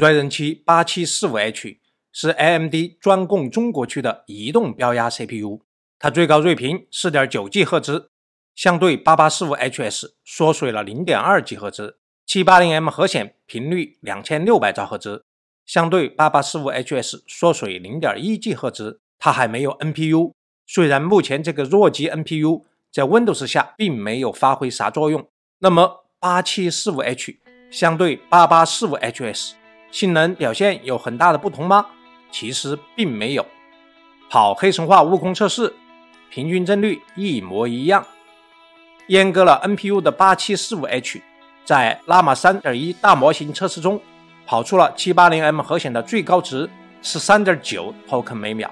Ryzen 七八七四五 H 是 AMD 专供中国区的移动标压 CPU，它最高睿频四点九 G 赫兹，相对八八四五 HS 缩水了零点二 G 赫兹。七八零 M 核显频率两千六百兆赫兹，相对八八四五 HS 缩水零点一 G 赫兹。它还没有 NPU，虽然目前这个弱级 NPU 在 Windows 下并没有发挥啥作用。那么，八七四五 H 相对八八四五 HS。性能表现有很大的不同吗？其实并没有。跑黑神话悟空测试，平均帧率一模一样。阉割了 NPU 的八七四五 H，在拉玛三点一大模型测试中，跑出了七八零 M 核显的最高值十三点九 token 每秒。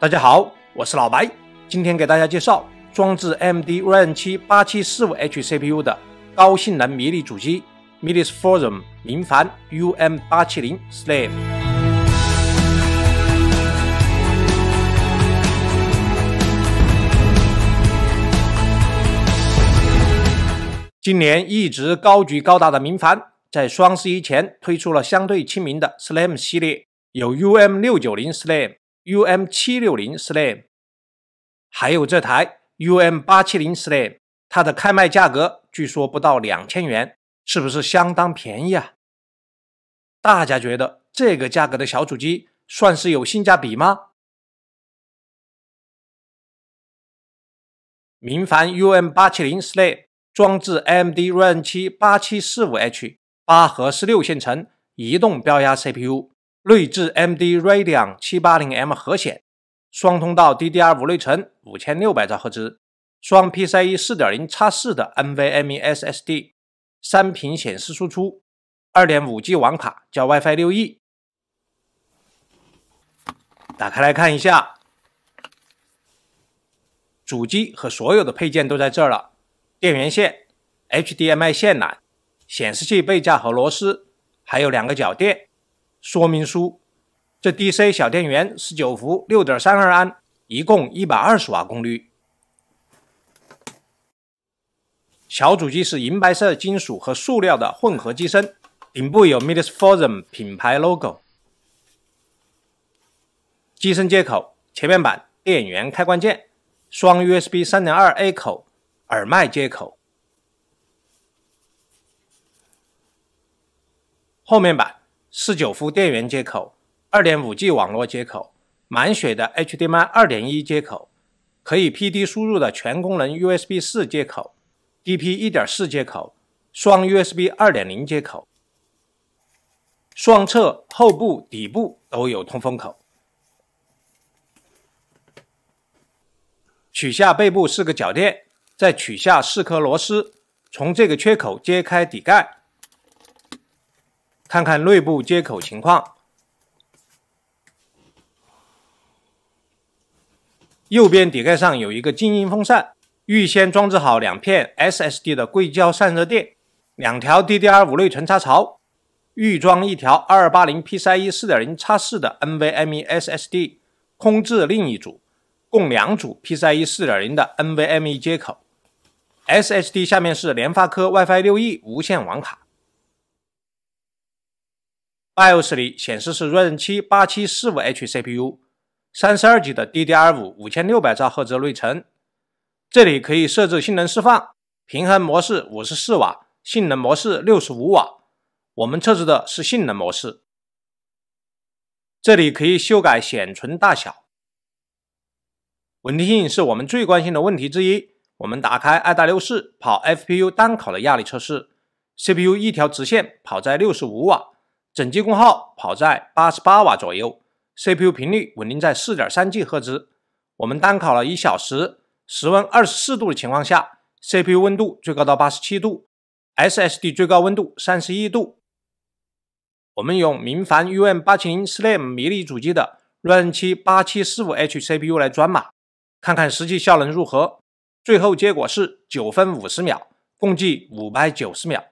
大家好，我是老白，今天给大家介绍装置 AMD Ryzen 七八七四五 H CPU 的高性能迷你主机。Midis Forum 明凡 U M 八七零 Slam，今年一直高举高打的明凡，在双十一前推出了相对亲民的 Slam 系列，有 U M 六九零 Slam、U M 七六零 Slam，还有这台 U M 八七零 Slam，它的开卖价格据说不到两千元。是不是相当便宜啊？大家觉得这个价格的小主机算是有性价比吗？明凡 UM 八七零 SLA 装置，AMD Ryzen 七八七四五 H 八核十六线程移动标压 CPU，内置 AMD Radeon 七八零 M 核显，双通道 DDR 五内存，五千六百兆赫兹，双 PCIe 四点零叉四的 NVMe SSD。三屏显示输出，二点五 G 网卡，加 WiFi 六 E。打开来看一下，主机和所有的配件都在这儿了。电源线、HDMI 线缆、显示器背架和螺丝，还有两个脚垫、说明书。这 DC 小电源1九伏六点三二安，一共一百二十瓦功率。小主机是银白色金属和塑料的混合机身，顶部有 Midasform 品牌 logo。机身接口：前面板电源开关键、双 USB 三点二 A 口、耳麦接口；后面板四九伏电源接口、二点五 G 网络接口、满血的 HDMI 二点一接口、可以 PD 输入的全功能 USB 四接口。DP 1.4接口，双 USB 2.0接口，双侧、后部、底部都有通风口。取下背部四个脚垫，再取下四颗螺丝，从这个缺口揭开底盖，看看内部接口情况。右边底盖上有一个静音风扇。预先装置好两片 SSD 的硅胶散热垫，两条 DDR 五内存插槽，预装一条二二八零 PCIe 四点零4四的 NVMe SSD，空置另一组，共两组 PCIe 四点零的 NVMe 接口。S s D 下面是联发科 WiFi 六 E 无线网卡。BIOS 里显示是 Ryzen 七八七四五 H CPU，三十二 G 的 DDR 五五千六百兆赫兹内存。这里可以设置性能释放平衡模式五十四瓦，性能模式六十五瓦。我们测试的是性能模式。这里可以修改显存大小。稳定性是我们最关心的问题之一。我们打开二大六四跑 FPU 单考的压力测试，CPU 一条直线跑在六十五瓦，整机功耗跑在八十八瓦左右，CPU 频率稳定在四点三 G 赫兹。我们单考了一小时。室温二十四度的情况下，CPU 温度最高到八十七度，SSD 最高温度三十一度。我们用明凡 UM 八七零 SLAM 迷你主机的 r a e n 78745H CPU 来专码，看看实际效能如何。最后结果是九分五十秒，共计五百九十秒。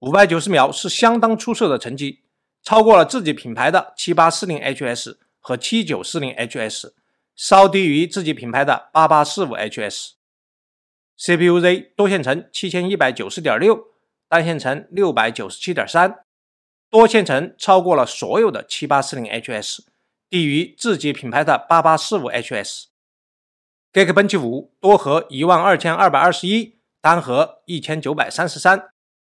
五百九十秒是相当出色的成绩，超过了自己品牌的 7840HS 和 7940HS。稍低于自己品牌的 8845HS，CPUZ 多线程7190.6，单线程697.3，多线程超过了所有的 7840HS，低于自己品牌的 8845HS。Geekbench 五多核12221，单核1933，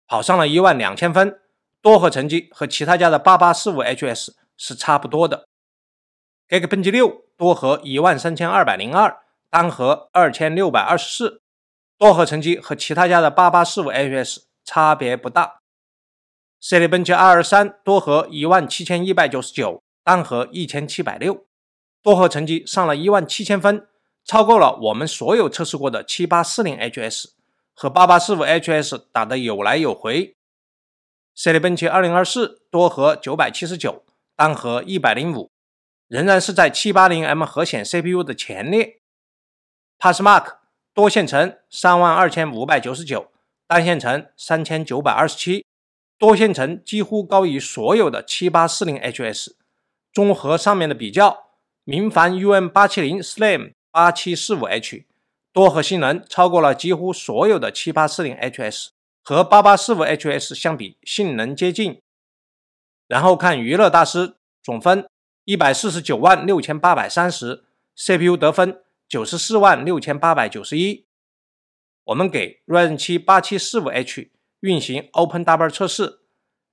跑上了一万两千分，多核成绩和其他家的 8845HS 是差不多的。Geekbench 六多核一万三千二百零二，单核二千六百二十四，多核成绩和其他家的八八四五 HS 差别不大。Cinebench 二三多核一万七千一百九十九，单核一千七百六，多核成绩上了一万七千分，超过了我们所有测试过的七八四零 HS 和八八四五 HS 打的有来有回。Cinebench 二零二四多核九百七十九，单核一百零五。仍然是在七八零 M 核显 CPU 的前列，PassMark 多线程三万二千五百九十九，单线程三千九百二十七，多线程几乎高于所有的七八四零 HS。综合上面的比较，明凡 UN 八七零 Slam 八七四五 H 多核性能超过了几乎所有的七八四零 HS 和八八四五 HS 相比，性能接近。然后看娱乐大师总分。一百四十九万六千八百三十，CPU 得分九十四万六千八百九十一。我们给 Ryzen 七八七四五 H 运行 OpenW 测试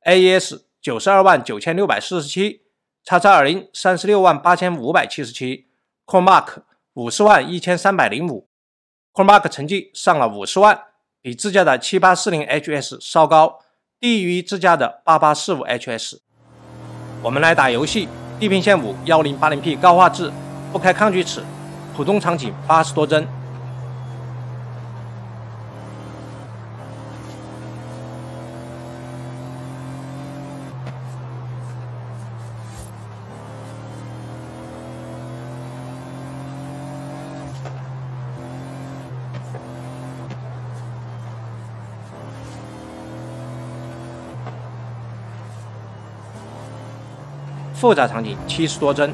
，AES 九十二万九千六百四十七，叉叉二零三十六万八千五百七十七，Core Mark 五十万一千三百零五，Core Mark 成绩上了五十万，比自家的七八四零 HS 稍高，低于自家的八八四五 HS。我们来打游戏。地平线五幺零八零 P 高画质，不开抗锯齿，普通场景八十多帧。复杂场景七十多帧，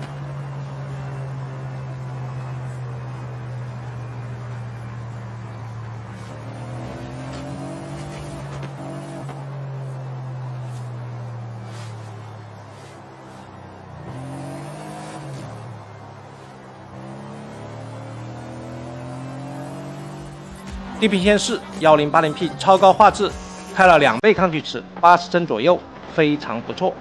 地平线四幺零八零 P 超高画质，开了两倍抗锯齿，八十帧左右，非常不错。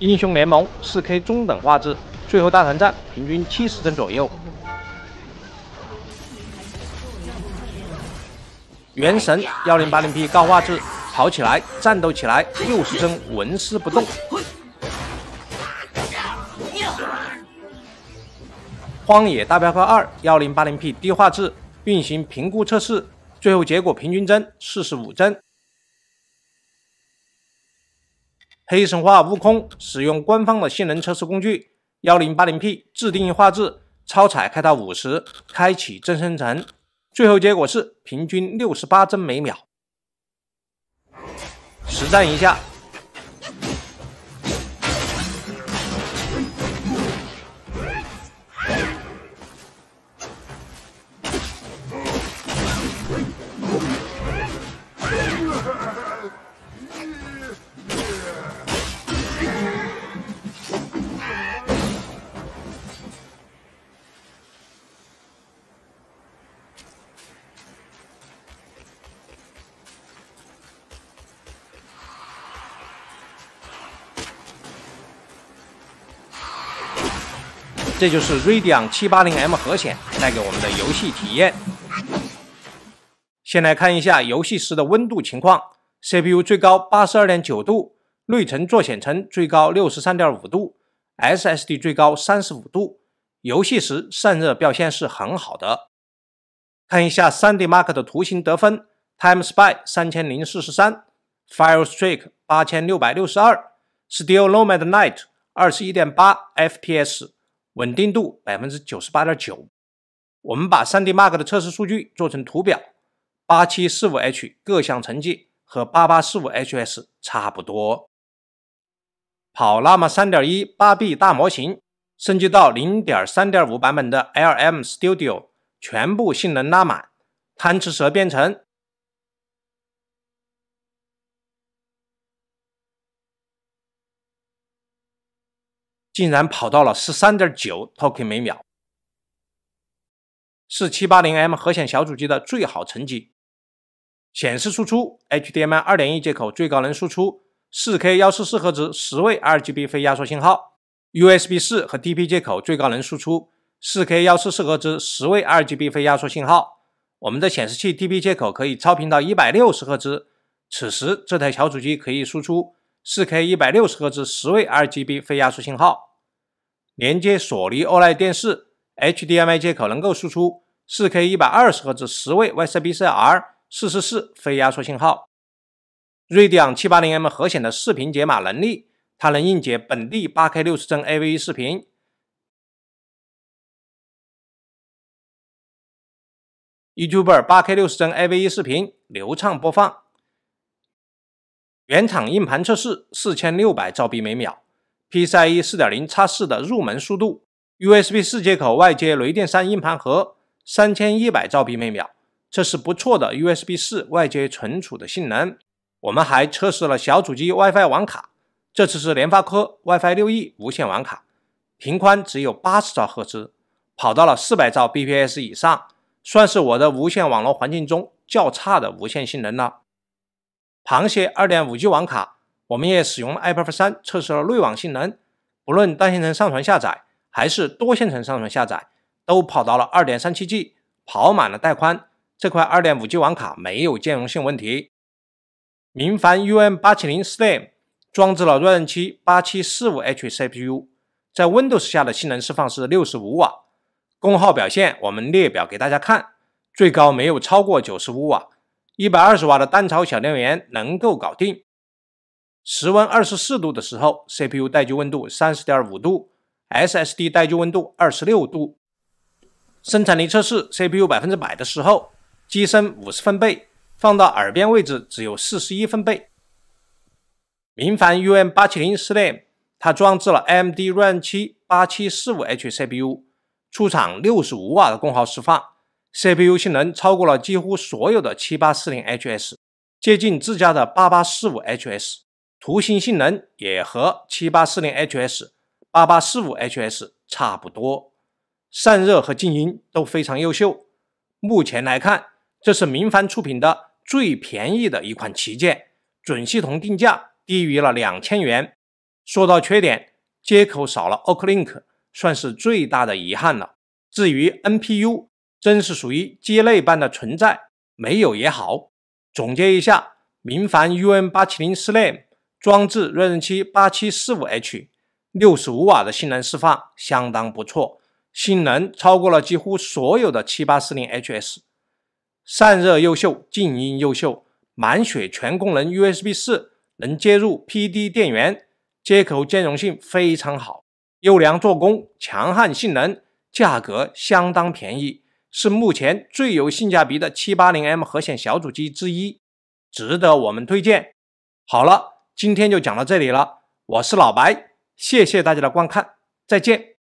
英雄联盟 4K 中等画质，最后大团战平均七十帧左右。原神 1080P 高画质，跑起来、战斗起来六十帧纹丝不动。荒野大镖客二 1080P 低画质运行评估测试，最后结果平均帧四十五帧。黑神话悟空使用官方的性能测试工具，幺零八零 P 自定义画质，超采开到五十，开启帧生成，最后结果是平均六十八帧每秒。实战一下。这就是 Radeon 七八零 M 核显带给我们的游戏体验。先来看一下游戏时的温度情况：CPU 最高八十二点九度，内存做显存最高六十三点五度，SSD 最高三十五度。游戏时散热表现是很好的。看一下 3DMark 的图形得分：Time Spy 三千零四十三，Fire Strike 八千六百六十二，Steel Nomad Night 二十一点八 FPS。稳定度百分之九十八点九，我们把 3D Mark 的测试数据做成图表，八七四五 H 各项成绩和八八四五 HS 差不多。跑拉满三点一八 B 大模型，升级到零点三点五版本的 LM Studio，全部性能拉满，贪吃蛇编程。竟然跑到了十三点九 token 每秒，是七八零 M 核显小主机的最好成绩。显示输出 HDMI 二点一接口最高能输出四 K 幺四四赫兹十位 RGB 非压缩信号，USB 四和 DP 接口最高能输出四 K 幺四四赫兹十位 RGB 非压缩信号。我们的显示器 DP 接口可以超频到一百六十赫兹，此时这台小主机可以输出四 K 一百六十赫兹十位 RGB 非压缩信号。连接索尼 OLED 电视，HDMI 接口能够输出 4K 120赫兹十位 YCbCr 444非压缩信号。锐迪昂 780M 核显的视频解码能力，它能硬解本地 8K 60帧 a v e 视频，YouTube 8K 60帧 a v e 视频流畅播放。原厂硬盘测试4600兆 b 每秒。PCIe 4.0 x4 的入门速度，USB 4接口外接雷电三硬盘盒，三千一百兆比每秒，这是不错的 USB 4外接存储的性能。我们还测试了小主机 WiFi 网卡，这次是联发科 WiFi 六 E 无线网卡，频宽只有八十兆赫兹，跑到了四百兆 bps 以上，算是我的无线网络环境中较差的无线性能了。螃蟹二点五 G 网卡。我们也使用了 iPerf 三测试了内网性能，不论单线程上传下载还是多线程上传下载，都跑到了二点三七 G，跑满了带宽。这块二点五 G 网卡没有兼容性问题。明凡 UN 八七零 Slim 装置了 Ryzen 七八七四五 H CPU，在 Windows 下的性能释放是六十五瓦功耗表现，我们列表给大家看，最高没有超过九十五瓦，一百二十瓦的单槽小电源能够搞定。室温二十四度的时候，CPU 待机温度三十点五度，SSD 待机温度二十六度。生产力测试，CPU 百分之百的时候，机身五十分贝，放到耳边位置只有四十一分贝。明凡 U N 八七零 Slim，它装置了 AMD r 锐 n 七八四五 H CPU，出厂六十五瓦的功耗释放，CPU 性能超过了几乎所有的七八四零 HS，接近自家的八八四五 HS。图形性能也和七八四零 HS、八八四五 HS 差不多，散热和静音都非常优秀。目前来看，这是明矾出品的最便宜的一款旗舰准系统，定价低于了两千元。说到缺点，接口少了 OCLink 算是最大的遗憾了。至于 NPU，真是属于鸡肋般的存在，没有也好。总结一下，明矾 UN 八七零 SLAM。装置锐刃七八七四五 H 六十五瓦的性能释放相当不错，性能超过了几乎所有的七八四零 HS，散热优秀，静音优秀，满血全功能 USB 四能接入 PD 电源，接口兼容性非常好，优良做工，强悍性能，价格相当便宜，是目前最有性价比的七八零 M 核显小主机之一，值得我们推荐。好了。今天就讲到这里了，我是老白，谢谢大家的观看，再见。